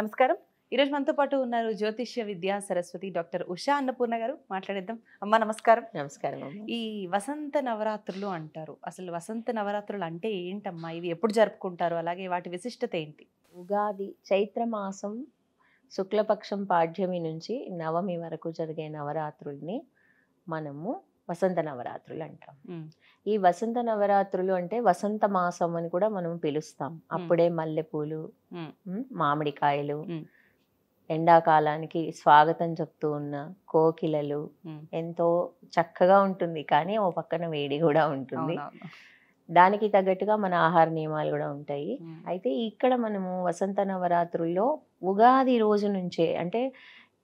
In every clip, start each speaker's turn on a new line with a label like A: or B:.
A: నమస్కారం ఈరోజు మనతో పాటు ఉన్నారు జ్యోతిష్య విద్యా సరస్వతి డాక్టర్ ఉషా అన్నపూర్ణ గారు మాట్లాడేద్దాం అమ్మ నమస్కారం నమస్కారం ఈ వసంత నవరాత్రులు అంటారు అసలు వసంత నవరాత్రులు అంటే ఏంటమ్మా ఇవి ఎప్పుడు జరుపుకుంటారు అలాగే వాటి విశిష్టత ఏంటి ఉగాది చైత్రమాసం శుక్లపక్షం పాడ్యమి నుంచి నవమి వరకు జరిగే నవరాత్రుల్ని మనము వసంత నవరాత్రులు అంటాం ఈ వసంత నవరాత్రులు అంటే వసంత మాసం అని కూడా మనం పిలుస్తాం అప్పుడే మల్లెపూలు మామిడికాయలు ఎండాకాలానికి స్వాగతం చెప్తూ ఉన్న కోకిలలు ఎంతో చక్కగా ఉంటుంది కానీ ఓ పక్కన వేడి కూడా ఉంటుంది దానికి తగ్గట్టుగా మన ఆహార నియమాలు కూడా ఉంటాయి అయితే ఇక్కడ మనము వసంత నవరాత్రుల్లో ఉగాది రోజు నుంచే అంటే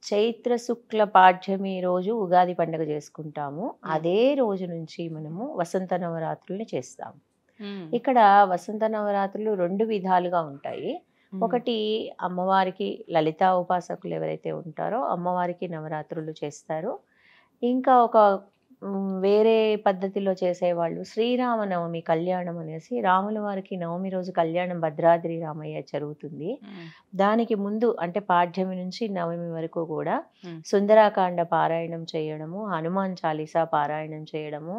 A: చైత్ర శుక్ల పాఠ్యమి రోజు ఉగాది పండుగ చేసుకుంటాము అదే రోజు నుంచి మనము వసంత నవరాత్రుల్ని చేస్తాము ఇక్కడ వసంత నవరాత్రులు రెండు విధాలుగా ఉంటాయి ఒకటి అమ్మవారికి లలిత ఉపాసకులు ఎవరైతే ఉంటారో అమ్మవారికి నవరాత్రులు చేస్తారు ఇంకా ఒక వేరే పద్ధతిలో చేసేవాళ్ళు శ్రీరామనవమి కళ్యాణం అనేసి రాముల వారికి నవమి రోజు కళ్యాణం భద్రాద్రి రామయ్య జరుగుతుంది దానికి ముందు అంటే పాఠ్యమి నుంచి నవమి వరకు కూడా సుందరాకాండ పారాయణం చేయడము హనుమాన్ చాలీసా పారాయణం చేయడము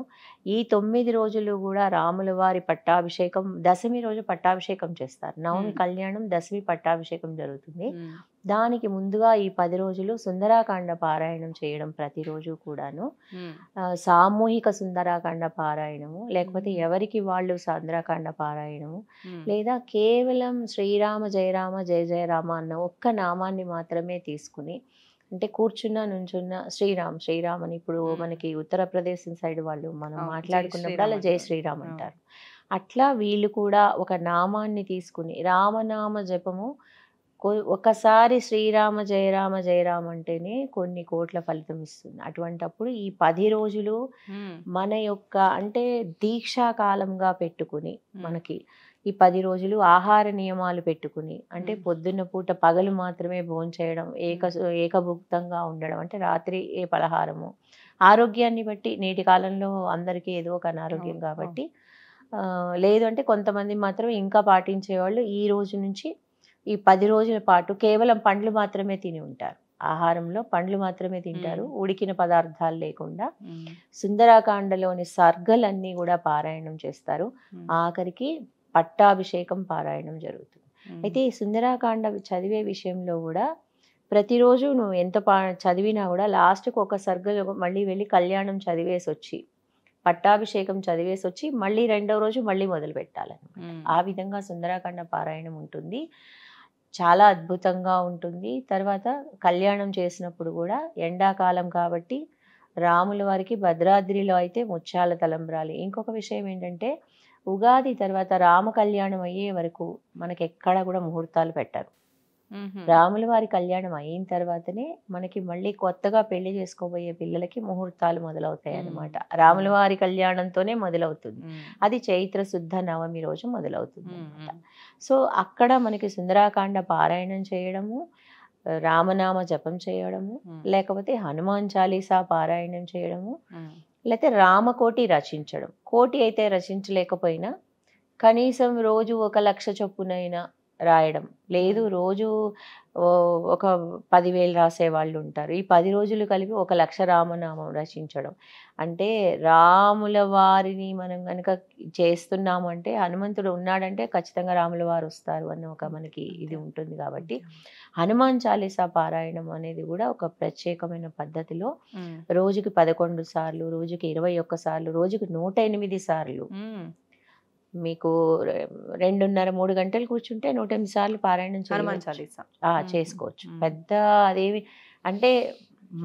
A: ఈ తొమ్మిది రోజులు కూడా రాముల వారి పట్టాభిషేకం దశమి రోజు పట్టాభిషేకం చేస్తారు నవమి కళ్యాణం దశమి పట్టాభిషేకం జరుగుతుంది దానికి ముందుగా ఈ పది రోజులు సుందరాకాండ పారాయణం చేయడం ప్రతిరోజు కూడాను సామూహిక సుందరాకాండ పారాయణము లేకపోతే ఎవరికి వాళ్ళు సుందరాకాండ పారాయణము లేదా కేవలం శ్రీరామ జయరామ జయ జయరామ అన్న ఒక్క నామాన్ని మాత్రమే తీసుకుని అంటే కూర్చున్న నుంచున్న శ్రీరామ్ శ్రీరామ్ అని ఇప్పుడు మనకి ఉత్తరప్రదేశ్ సైడ్ వాళ్ళు మనం మాట్లాడుకున్నప్పుడు అలా జై శ్రీరామ్ అంటారు అట్లా వీళ్ళు కూడా ఒక నామాన్ని తీసుకుని రామనామ జపము ఒకసారి శ్రీరామ జయరామ జయరామ అంటేనే కొన్ని కోట్ల ఫలితం ఇస్తుంది అటువంటప్పుడు ఈ పది రోజులు మన యొక్క అంటే దీక్షా కాలంగా పెట్టుకుని మనకి ఈ పది రోజులు ఆహార నియమాలు పెట్టుకుని అంటే పొద్దున్న పూట పగలు మాత్రమే భోంచేయడం ఏక ఏకభుక్తంగా ఉండడం అంటే రాత్రి ఏ పలహారము ఆరోగ్యాన్ని బట్టి నేటి కాలంలో అందరికీ ఏదో ఒక అనారోగ్యం కాబట్టి లేదు అంటే కొంతమంది మాత్రం ఇంకా పాటించేవాళ్ళు ఈ రోజు నుంచి ఈ పది రోజుల పాటు కేవలం పండ్లు మాత్రమే తిని ఉంటారు ఆహారంలో పండ్లు మాత్రమే తింటారు ఉడికిన పదార్థాలు లేకుండా సుందరాకాండలోని సర్గలన్నీ కూడా పారాయణం చేస్తారు ఆఖరికి పట్టాభిషేకం పారాయణం జరుగుతుంది అయితే ఈ సుందరాకాండ చదివే విషయంలో కూడా ప్రతిరోజు నువ్వు ఎంత పా చదివినా కూడా లాస్ట్కి ఒక సర్గలు మళ్ళీ వెళ్ళి కళ్యాణం చదివేసి వచ్చి పట్టాభిషేకం చదివేసి వచ్చి మళ్ళీ రెండవ రోజు మళ్ళీ మొదలు పెట్టాలన్నమాట ఆ విధంగా సుందరాకాండ పారాయణం ఉంటుంది చాలా అద్భుతంగా ఉంటుంది తర్వాత కళ్యాణం చేసినప్పుడు కూడా ఎండాకాలం కాబట్టి రాముల వారికి భద్రాద్రిలో అయితే ముత్యాల తలంబ్రాలి ఇంకొక విషయం ఏంటంటే ఉగాది తర్వాత రామ కళ్యాణం అయ్యే వరకు మనకి ఎక్కడ కూడా ముహూర్తాలు పెట్టారు రాముల వారి కళ్యాణం అయిన తర్వాతనే మనకి మళ్ళీ కొత్తగా పెళ్లి చేసుకోబోయే పిల్లలకి ముహూర్తాలు మొదలవుతాయి అనమాట రాముల వారి కళ్యాణంతోనే మొదలవుతుంది అది చైత్ర శుద్ధ నవమి రోజు మొదలవుతుంది అనమాట సో అక్కడ మనకి సుందరాకాండ పారాయణం చేయడము రామనామ జపం చేయడము లేకపోతే హనుమాన్ చాలీసా పారాయణం చేయడము లేకపోతే రామకోటి రచించడం కోటి అయితే రచించలేకపోయినా కనీసం రోజు ఒక లక్ష చొప్పునైనా రాయడం లేదు రోజు ఒక పదివేలు రాసే వాళ్ళు ఉంటారు ఈ పది రోజులు కలిపి ఒక లక్ష రామనామం రచించడం అంటే రాముల వారిని మనం కనుక చేస్తున్నామంటే హనుమంతుడు ఉన్నాడంటే ఖచ్చితంగా రాముల వారు వస్తారు అన్న ఒక మనకి ఇది ఉంటుంది కాబట్టి హనుమాన్ చాలీసా పారాయణం అనేది కూడా ఒక ప్రత్యేకమైన పద్ధతిలో రోజుకి పదకొండు సార్లు రోజుకి ఇరవై ఒక్క సార్లు రోజుకి నూట ఎనిమిది సార్లు మీకు రెండున్నర మూడు గంటలు కూర్చుంటే నూట ఎనిమిది సార్లు పారాయణం చేసుకోవచ్చు పెద్ద అదేమి అంటే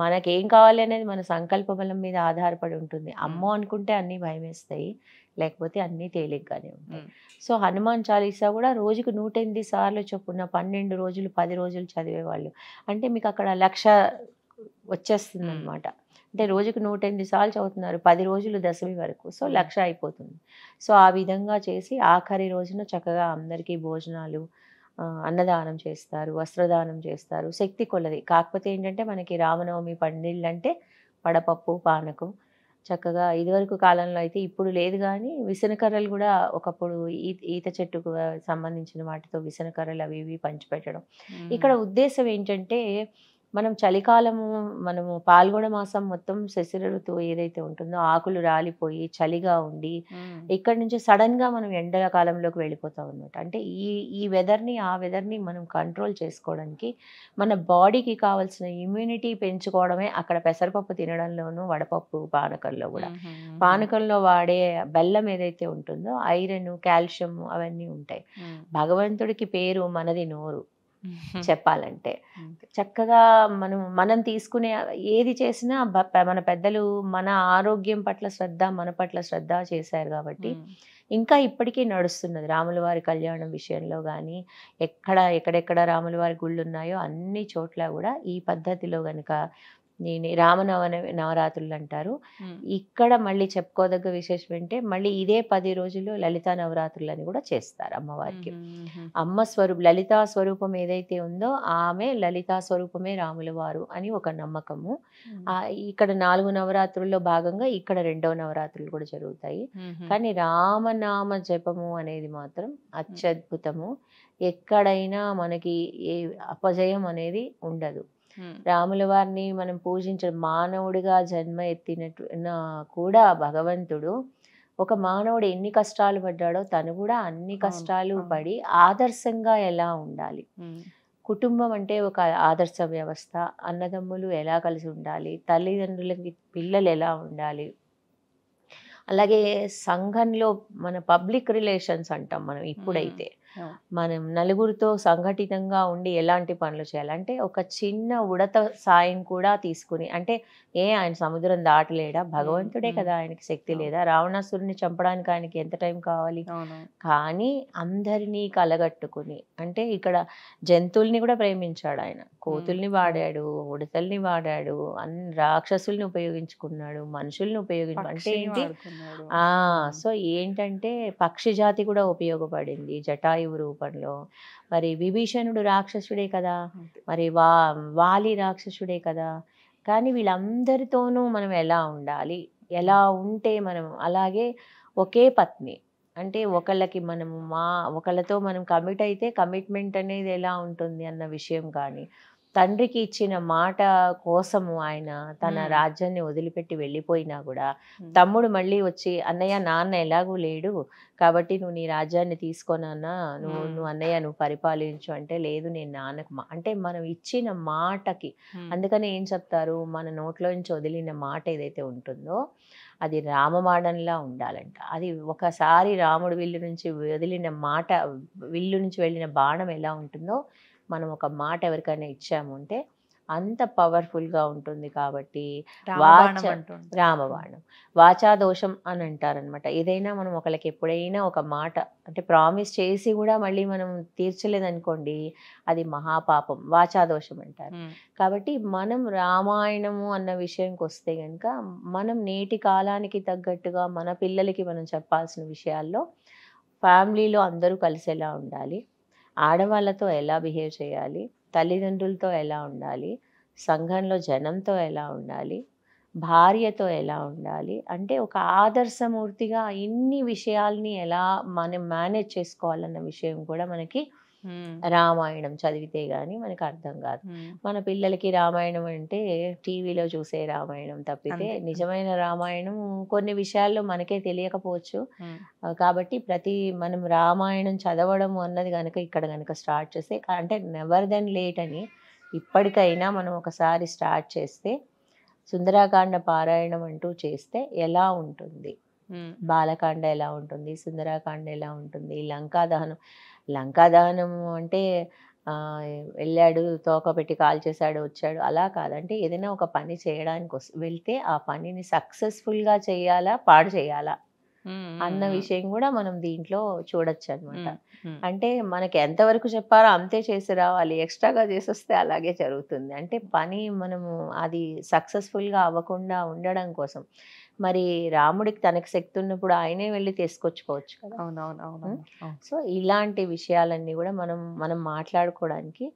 A: మనకేం కావాలి అనేది మన సంకల్ప బలం మీద ఆధారపడి ఉంటుంది అమ్మ అనుకుంటే అన్నీ భయం లేకపోతే అన్నీ తేలిగ్గానే ఉంటాయి సో హనుమాన్ చాలీసా కూడా రోజుకు నూట ఎనిమిది సార్లు చొప్పున పన్నెండు రోజులు పది రోజులు చదివేవాళ్ళు అంటే మీకు అక్కడ లక్ష వచ్చేస్తుంది అనమాట అంటే రోజుకు నూట ఎనిమిది సార్లు చదువుతున్నారు పది రోజులు దశమి వరకు సో లక్ష అయిపోతుంది సో ఆ విధంగా చేసి ఆఖరి రోజున చక్కగా అందరికీ భోజనాలు అన్నదానం చేస్తారు వస్త్రదానం చేస్తారు శక్తి కొలది కాకపోతే ఏంటంటే మనకి రామనవమి పండిళ్ళు అంటే వడపప్పు పానకం చక్కగా ఇదివరకు కాలంలో అయితే ఇప్పుడు లేదు కానీ విసనకర్రలు కూడా ఒకప్పుడు ఈత చెట్టుకు సంబంధించిన వాటితో విసనకర్రలు అవి ఇవి పంచిపెట్టడం ఇక్కడ ఉద్దేశం ఏంటంటే మనం చలికాలము మనము పాల్గొన మాసం మొత్తం శశిర ఋతువు ఏదైతే ఉంటుందో ఆకులు రాలిపోయి చలిగా ఉండి ఇక్కడ నుంచి సడన్ గా మనం ఎండాకాలంలోకి కాలంలోకి వెళ్ళిపోతాం అనమాట అంటే ఈ ఈ వెదర్ని ఆ వెదర్ని మనం కంట్రోల్ చేసుకోవడానికి మన బాడీకి కావాల్సిన ఇమ్యూనిటీ పెంచుకోవడమే అక్కడ పెసరపప్పు తినడంలోనూ వడపప్పు పానకంలో కూడా పానకంలో వాడే బెల్లం ఏదైతే ఉంటుందో ఐరన్ కాల్షియం అవన్నీ ఉంటాయి భగవంతుడికి పేరు మనది నోరు చెప్పాలంటే చక్కగా మనం మనం తీసుకునే ఏది చేసినా మన పెద్దలు మన ఆరోగ్యం పట్ల శ్రద్ధ మన పట్ల శ్రద్ధ చేశారు కాబట్టి ఇంకా ఇప్పటికీ నడుస్తున్నది రాముల వారి కళ్యాణం విషయంలో కానీ ఎక్కడ ఎక్కడెక్కడ రాముల వారి గుళ్ళు ఉన్నాయో అన్ని చోట్ల కూడా ఈ పద్ధతిలో కనుక రామనవమి నవరాత్రులు అంటారు ఇక్కడ మళ్ళీ చెప్పుకోదగ్గ విశేషం ఏంటంటే మళ్ళీ ఇదే పది రోజులు లలితా నవరాత్రులు అని కూడా చేస్తారు అమ్మవారికి అమ్మ స్వరూప లలితా స్వరూపం ఏదైతే ఉందో ఆమె లలితా స్వరూపమే రాముల వారు అని ఒక నమ్మకము ఇక్కడ నాలుగు నవరాత్రుల్లో భాగంగా ఇక్కడ రెండవ నవరాత్రులు కూడా జరుగుతాయి కానీ రామనామ జపము అనేది మాత్రం అత్యద్భుతము ఎక్కడైనా మనకి ఏ అపజయం అనేది ఉండదు రాముల వారిని మనం పూజించడం మానవుడిగా జన్మ ఎత్తినట్టు కూడా భగవంతుడు ఒక మానవుడు ఎన్ని కష్టాలు పడ్డాడో తను కూడా అన్ని కష్టాలు పడి ఆదర్శంగా ఎలా ఉండాలి కుటుంబం అంటే ఒక ఆదర్శ వ్యవస్థ అన్నదమ్ములు ఎలా కలిసి ఉండాలి తల్లిదండ్రులకి పిల్లలు ఎలా ఉండాలి అలాగే సంఘంలో మన పబ్లిక్ రిలేషన్స్ అంటాం మనం ఇప్పుడైతే మనం నలుగురితో సంఘటితంగా ఉండి ఎలాంటి పనులు చేయాలంటే ఒక చిన్న ఉడత సాయం కూడా తీసుకుని అంటే ఏ ఆయన సముద్రం దాటలేడా భగవంతుడే కదా ఆయనకి శక్తి లేదా రావణాసురుని చంపడానికి ఆయనకి ఎంత టైం కావాలి కానీ అందరినీ కలగట్టుకుని అంటే ఇక్కడ జంతువుల్ని కూడా ప్రేమించాడు ఆయన కోతుల్ని వాడాడు ఉడతల్ని వాడాడు అన్ రాక్షసుల్ని ఉపయోగించుకున్నాడు మనుషుల్ని ఉపయోగించు అంటే ఏంటి సో ఏంటంటే పక్షి జాతి కూడా ఉపయోగపడింది జటాయు వాయువు రూపంలో మరి విభీషణుడు రాక్షసుడే కదా మరి వా వాలి రాక్షసుడే కదా కానీ వీళ్ళందరితోనూ మనం ఎలా ఉండాలి ఎలా ఉంటే మనం అలాగే ఒకే పత్ని అంటే ఒకళ్ళకి మనము మా ఒకళ్ళతో మనం కమిట్ అయితే కమిట్మెంట్ అనేది ఎలా ఉంటుంది అన్న విషయం కానీ తండ్రికి ఇచ్చిన మాట కోసము ఆయన తన రాజ్యాన్ని వదిలిపెట్టి వెళ్ళిపోయినా కూడా తమ్ముడు మళ్ళీ వచ్చి అన్నయ్య నాన్న ఎలాగూ లేడు కాబట్టి నువ్వు నీ రాజ్యాన్ని తీసుకొనన్నా నువ్వు నువ్వు అన్నయ్య నువ్వు పరిపాలించు అంటే లేదు నేను నాన్నకు అంటే మనం ఇచ్చిన మాటకి అందుకని ఏం చెప్తారు మన నోట్లో నుంచి వదిలిన మాట ఏదైతే ఉంటుందో అది రామమాడంలా ఉండాలంట అది ఒకసారి రాముడు విల్లు నుంచి వదిలిన మాట విల్లు నుంచి వెళ్ళిన బాణం ఎలా ఉంటుందో మనం ఒక మాట ఎవరికైనా ఇచ్చాము అంటే అంత పవర్ఫుల్గా ఉంటుంది కాబట్టి వాచ రామబాణం వాచా దోషం అని అంటారనమాట ఏదైనా మనం ఒకరికి ఎప్పుడైనా ఒక మాట అంటే ప్రామిస్ చేసి కూడా మళ్ళీ మనం తీర్చలేదనుకోండి అది మహాపాపం వాచా దోషం అంటారు కాబట్టి మనం రామాయణము అన్న విషయంకి వస్తే కనుక మనం నేటి కాలానికి తగ్గట్టుగా మన పిల్లలకి మనం చెప్పాల్సిన విషయాల్లో ఫ్యామిలీలో అందరూ కలిసేలా ఉండాలి ఆడవాళ్ళతో ఎలా బిహేవ్ చేయాలి తల్లిదండ్రులతో ఎలా ఉండాలి సంఘంలో జనంతో ఎలా ఉండాలి భార్యతో ఎలా ఉండాలి అంటే ఒక ఆదర్శమూర్తిగా ఇన్ని విషయాల్ని ఎలా మనం మేనేజ్ చేసుకోవాలన్న విషయం కూడా మనకి రామాయణం చదివితే గాని మనకు అర్థం కాదు మన పిల్లలకి రామాయణం అంటే టీవీలో చూసే రామాయణం తప్పితే నిజమైన రామాయణం కొన్ని విషయాల్లో మనకే తెలియకపోవచ్చు కాబట్టి ప్రతి మనం రామాయణం చదవడం అన్నది కనుక ఇక్కడ కనుక స్టార్ట్ చేస్తే అంటే నెవర్ దెన్ లేట్ అని ఇప్పటికైనా మనం ఒకసారి స్టార్ట్ చేస్తే సుందరాకాండ పారాయణం అంటూ చేస్తే ఎలా ఉంటుంది బాలకాండ ఎలా ఉంటుంది సుందరాకాండ ఎలా ఉంటుంది లంకా దహనం లంకాదానం అంటే వెళ్ళాడు తోక పెట్టి కాల్ చేశాడు వచ్చాడు అలా కాదంటే ఏదైనా ఒక పని చేయడానికి వెళ్తే ఆ పనిని సక్సెస్ఫుల్గా చేయాలా పాడు చేయాలా అన్న విషయం కూడా మనం దీంట్లో చూడొచ్చు అనమాట అంటే మనకి ఎంతవరకు చెప్పారో అంతే చేసి రావాలి ఎక్స్ట్రాగా చేసొస్తే అలాగే జరుగుతుంది అంటే పని మనము అది సక్సెస్ఫుల్గా అవ్వకుండా ఉండడం కోసం మరి రాముడికి తనకు శక్తి ఉన్నప్పుడు ఆయనే వెళ్ళి తీసుకొచ్చుకోవచ్చు అవునవునవును సో ఇలాంటి విషయాలన్నీ కూడా మనం మనం మాట్లాడుకోవడానికి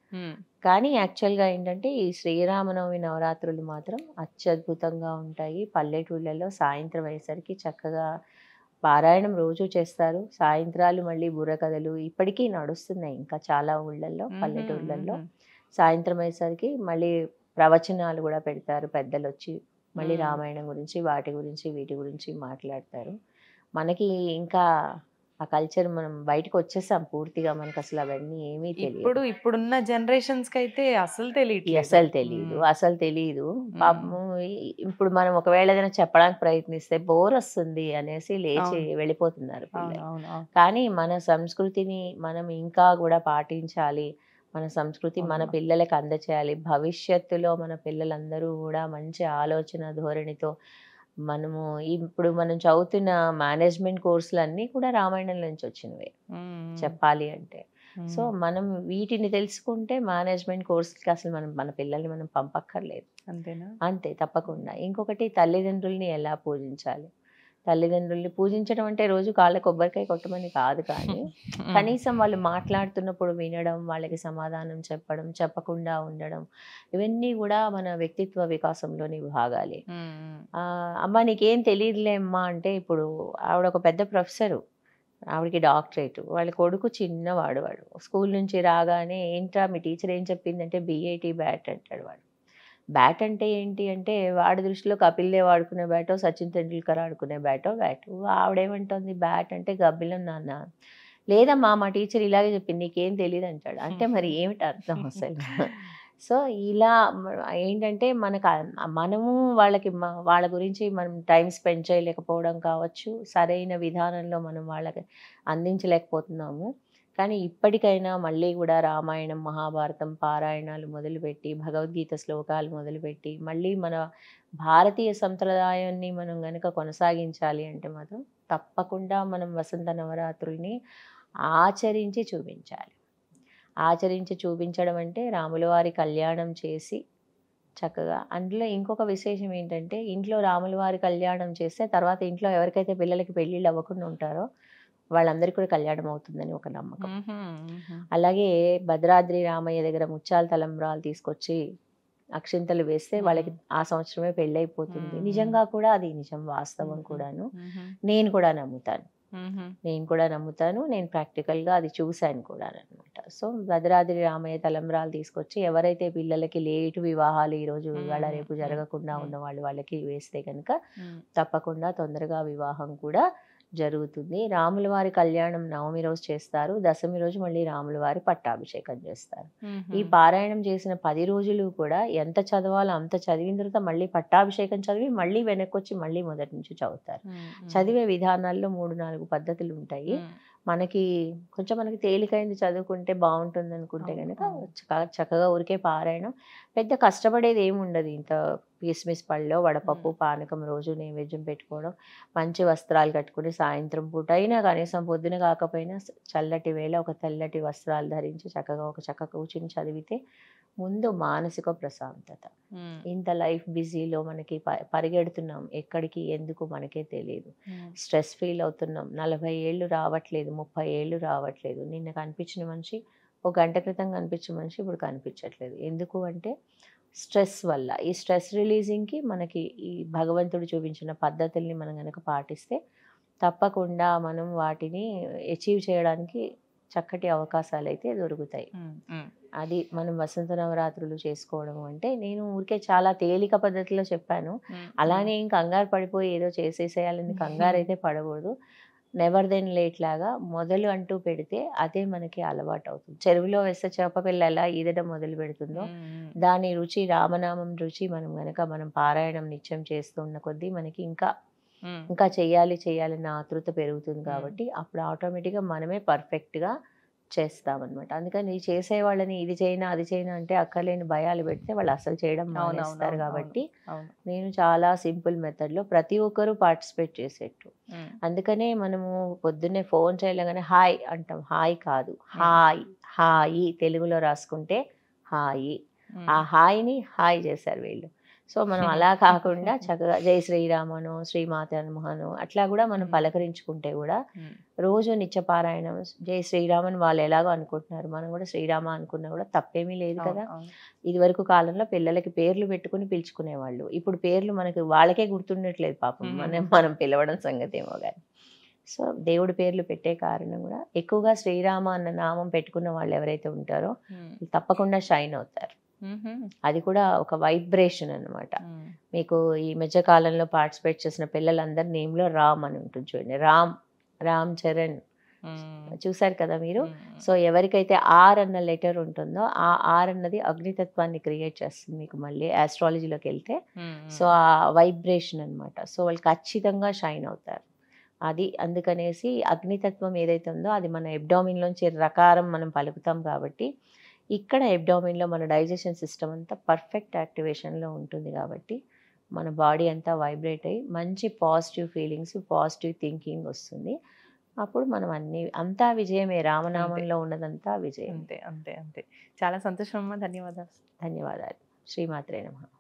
A: కానీ యాక్చువల్గా ఏంటంటే ఈ శ్రీరామనవమి నవరాత్రులు మాత్రం అత్యద్భుతంగా ఉంటాయి పల్లెటూళ్ళలో సాయంత్రం అయ్యేసరికి చక్కగా పారాయణం రోజు చేస్తారు సాయంత్రాలు మళ్ళీ బుర్రకథలు ఇప్పటికీ నడుస్తున్నాయి ఇంకా చాలా ఊళ్ళల్లో పల్లెటూళ్ళల్లో సాయంత్రం అయ్యేసరికి మళ్ళీ ప్రవచనాలు కూడా పెడతారు పెద్దలు వచ్చి
B: మళ్ళీ రామాయణం
A: గురించి వాటి గురించి వీటి గురించి మాట్లాడతారు మనకి ఇంకా ఆ కల్చర్ మనం బయటకు వచ్చేసాం పూర్తిగా మనకు అసలు అవన్నీ ఏమీ తెలియదు ఇప్పుడు ఇప్పుడున్న జనరేషన్స్ అయితే అసలు తెలియదు అసలు తెలియదు అసలు తెలియదు ఇప్పుడు మనం ఒకవేళ ఏదైనా చెప్పడానికి ప్రయత్నిస్తే బోర్ వస్తుంది అనేసి లేచి వెళ్ళిపోతున్నారు కానీ మన సంస్కృతిని మనం ఇంకా కూడా పాటించాలి మన సంస్కృతి మన పిల్లలకు అందచేయాలి భవిష్యత్తులో మన పిల్లలందరూ కూడా మంచి ఆలోచన ధోరణితో మనము ఇప్పుడు మనం చదువుతున్న మేనేజ్మెంట్ కోర్సులు అన్నీ కూడా రామాయణం నుంచి వచ్చినవే చెప్పాలి అంటే సో మనం వీటిని తెలుసుకుంటే మేనేజ్మెంట్ కోర్సులకి అసలు మనం మన పిల్లల్ని మనం పంపక్కర్లేదు అంతేనా అంతే తప్పకుండా ఇంకొకటి తల్లిదండ్రుల్ని ఎలా పూజించాలి తల్లిదండ్రుల్ని పూజించడం అంటే రోజు కాళ్ళ కొబ్బరికాయ కొట్టమని కాదు కానీ కనీసం వాళ్ళు మాట్లాడుతున్నప్పుడు వినడం వాళ్ళకి సమాధానం చెప్పడం చెప్పకుండా ఉండడం ఇవన్నీ కూడా మన వ్యక్తిత్వ వికాసంలోని భాగాలే అమ్మ నీకేం తెలియదులే అమ్మా అంటే ఇప్పుడు ఆవిడ ఒక పెద్ద ప్రొఫెసరు ఆవిడకి డాక్టరేట్ వాళ్ళ కొడుకు చిన్నవాడు వాడు స్కూల్ నుంచి రాగానే ఏంట్రా మీ టీచర్ ఏం చెప్పిందంటే బిఏటి బ్యాట్ అంటాడు వాడు బ్యాట్ అంటే ఏంటి అంటే వాడి దృష్టిలో కపిల్దే వాడుకునే బ్యాటో సచిన్ టెండూల్కర్ ఆడుకునే బ్యాటో బ్యాట్ ఆవిడేమంటుంది బ్యాట్ అంటే గబ్బిలం నాన్న లేదమ్మా మా టీచర్ ఇలాగే చెప్పింది నీకేం తెలియదు అంటాడు అంటే మరి ఏమిటి అర్థం అసలు సో ఇలా ఏంటంటే మనకు మనము వాళ్ళకి వాళ్ళ గురించి మనం టైం స్పెండ్ చేయలేకపోవడం కావచ్చు సరైన విధానంలో మనం వాళ్ళకి అందించలేకపోతున్నాము కానీ ఇప్పటికైనా మళ్ళీ కూడా రామాయణం మహాభారతం పారాయణాలు మొదలుపెట్టి భగవద్గీత శ్లోకాలు మొదలుపెట్టి మళ్ళీ మన భారతీయ సంప్రదాయాన్ని మనం కనుక కొనసాగించాలి అంటే మాత్రం తప్పకుండా మనం వసంత నవరాత్రుల్ని ఆచరించి చూపించాలి ఆచరించి చూపించడం అంటే రాములవారి కళ్యాణం చేసి చక్కగా అందులో ఇంకొక విశేషం ఏంటంటే ఇంట్లో రాములవారి కళ్యాణం చేస్తే తర్వాత ఇంట్లో ఎవరికైతే పిల్లలకి పెళ్ళిళ్ళు అవ్వకుండా ఉంటారో వాళ్ళందరికీ కూడా కళ్యాణం అవుతుందని ఒక నమ్మకం అలాగే భద్రాద్రి రామయ్య దగ్గర ముచ్చాల తలంబ్రాలు తీసుకొచ్చి అక్షింతలు వేస్తే వాళ్ళకి ఆ సంవత్సరమే పెళ్ళైపోతుంది నిజంగా కూడా అది నిజం వాస్తవం కూడాను నేను కూడా నమ్ముతాను నేను కూడా నమ్ముతాను నేను ప్రాక్టికల్ గా అది చూశాను కూడా అనమాట సో భద్రాద్రి రామయ్య తలంబ్రాలు తీసుకొచ్చి ఎవరైతే పిల్లలకి లేటు వివాహాలు ఈ రోజు ఇవాళ రేపు జరగకుండా ఉన్న వాళ్ళు వాళ్ళకి వేస్తే కనుక తప్పకుండా తొందరగా వివాహం కూడా జరుగుతుంది రాముల వారి కళ్యాణం నవమి రోజు చేస్తారు దశమి రోజు మళ్ళీ రాముల వారి పట్టాభిషేకం చేస్తారు ఈ పారాయణం చేసిన పది రోజులు కూడా ఎంత చదవాలో అంత చదివిన తర్వాత మళ్ళీ పట్టాభిషేకం చదివి మళ్ళీ వెనక్కి వచ్చి మళ్ళీ మొదటి నుంచి చదువుతారు చదివే విధానాల్లో మూడు నాలుగు పద్ధతులు ఉంటాయి మనకి కొంచెం మనకి తేలికైంది చదువుకుంటే బాగుంటుంది అనుకుంటే కనుక చక్కగా ఊరికే పారాయణం పెద్ద కష్టపడేది ఏమి ఉండదు ఇంత కిస్మిస్ పళ్ళు వడపప్పు పానకం రోజు నైవేద్యం పెట్టుకోవడం మంచి వస్త్రాలు కట్టుకుని సాయంత్రం పూట అయినా కనీసం పొద్దున కాకపోయినా చల్లటి వేళ ఒక తెల్లటి వస్త్రాలు ధరించి చక్కగా ఒక చక్క కూర్చుని చదివితే ముందు మానసిక ప్రశాంతత ఇంత లైఫ్ బిజీలో మనకి పరిగెడుతున్నాం ఎక్కడికి ఎందుకు మనకే తెలియదు స్ట్రెస్ ఫీల్ అవుతున్నాం నలభై ఏళ్ళు రావట్లేదు ముప్పై ఏళ్ళు రావట్లేదు నిన్న కనిపించిన మనిషి ఒక గంట క్రితం కనిపించిన మనిషి ఇప్పుడు కనిపించట్లేదు ఎందుకు అంటే స్ట్రెస్ వల్ల ఈ స్ట్రెస్ రిలీజింగ్కి మనకి ఈ భగవంతుడు చూపించిన పద్ధతుల్ని మనం కనుక పాటిస్తే తప్పకుండా మనం వాటిని అచీవ్ చేయడానికి చక్కటి అవకాశాలు అయితే దొరుకుతాయి అది మనం వసంత నవరాత్రులు చేసుకోవడం అంటే నేను ఊరికే చాలా తేలిక పద్ధతిలో చెప్పాను అలానే ఇంకా కంగారు పడిపోయి ఏదో చేసేసేయాలని కంగారు అయితే పడకూడదు నెవర్ దెన్ లేట్ లాగా మొదలు అంటూ పెడితే అదే మనకి అలవాటు అవుతుంది చెరువులో వేస్తే చేప పిల్ల ఎలా ఈదడం మొదలు పెడుతుందో దాని రుచి రామనామం రుచి మనం గనక మనం పారాయణం నిత్యం చేస్తున్న కొద్దీ మనకి ఇంకా ఇంకా చేయాలి చెయ్యాలన్న ఆతృత పెరుగుతుంది కాబట్టి అప్పుడు ఆటోమేటిక్గా మనమే పర్ఫెక్ట్గా చేస్తామన్నమాట అందుకని చేసే వాళ్ళని ఇది చేయినా అది చేయినా అంటే అక్కర్లేని భయాలు పెడితే వాళ్ళు అసలు చేయడం మానేస్తారు కాబట్టి నేను చాలా సింపుల్ మెథడ్లో ప్రతి ఒక్కరూ పార్టిసిపేట్ చేసేట్టు అందుకనే మనము పొద్దున్నే ఫోన్ చేయలేగానే హాయ్ అంటాం హాయ్ కాదు హాయ్ హాయి తెలుగులో రాసుకుంటే హాయి ఆ హాయిని హాయ్ చేశారు వీళ్ళు సో మనం అలా కాకుండా చక్కగా జై శ్రీరామను శ్రీమాత నమహను అట్లా కూడా మనం పలకరించుకుంటే కూడా రోజు నిత్యపారాయణం జై శ్రీరామని వాళ్ళు ఎలాగో అనుకుంటున్నారు మనం కూడా శ్రీరామ అనుకున్నా కూడా తప్పేమీ లేదు కదా ఇదివరకు కాలంలో పిల్లలకి పేర్లు పెట్టుకుని పిలుచుకునేవాళ్ళు ఇప్పుడు పేర్లు మనకి వాళ్ళకే గుర్తుండట్లేదు పాపం మనం మనం పిలవడం సంగతి ఏమో సో దేవుడి పేర్లు పెట్టే కారణం కూడా ఎక్కువగా శ్రీరామ అన్న నామం పెట్టుకున్న వాళ్ళు ఎవరైతే ఉంటారో తప్పకుండా షైన్ అవుతారు అది కూడా ఒక వైబ్రేషన్ అనమాట మీకు ఈ మధ్య కాలంలో పార్టిసిపేట్ చేసిన పిల్లలందరి లో రామ్ అని ఉంటుంది చూడండి రామ్ రామ్ చరణ్ చూసారు కదా మీరు సో ఎవరికైతే ఆర్ అన్న లెటర్ ఉంటుందో ఆ ఆర్ అన్నది అగ్నితత్వాన్ని క్రియేట్ చేస్తుంది మీకు మళ్ళీ ఆస్ట్రాలజీలోకి వెళ్తే సో ఆ వైబ్రేషన్ అనమాట సో వాళ్ళు ఖచ్చితంగా షైన్ అవుతారు అది అందుకనేసి అగ్నితత్వం ఏదైతే ఉందో అది మన ఎబ్డామిన్లోంచి రకారం మనం పలుకుతాం కాబట్టి ఇక్కడ ఎబ్డామిన్లో మన డైజెషన్ సిస్టమ్ అంతా పర్ఫెక్ట్ యాక్టివేషన్లో ఉంటుంది కాబట్టి మన బాడీ అంతా వైబ్రేట్ అయ్యి మంచి పాజిటివ్ ఫీలింగ్స్ పాజిటివ్ థింకింగ్ వస్తుంది అప్పుడు మనం అన్ని అంతా విజయమే రామనామంలో ఉన్నదంతా విజయం అంతే అంతే అంతే చాలా సంతోషం అమ్మా ధన్యవాదాలు ధన్యవాదాలు శ్రీమాత్రే నమ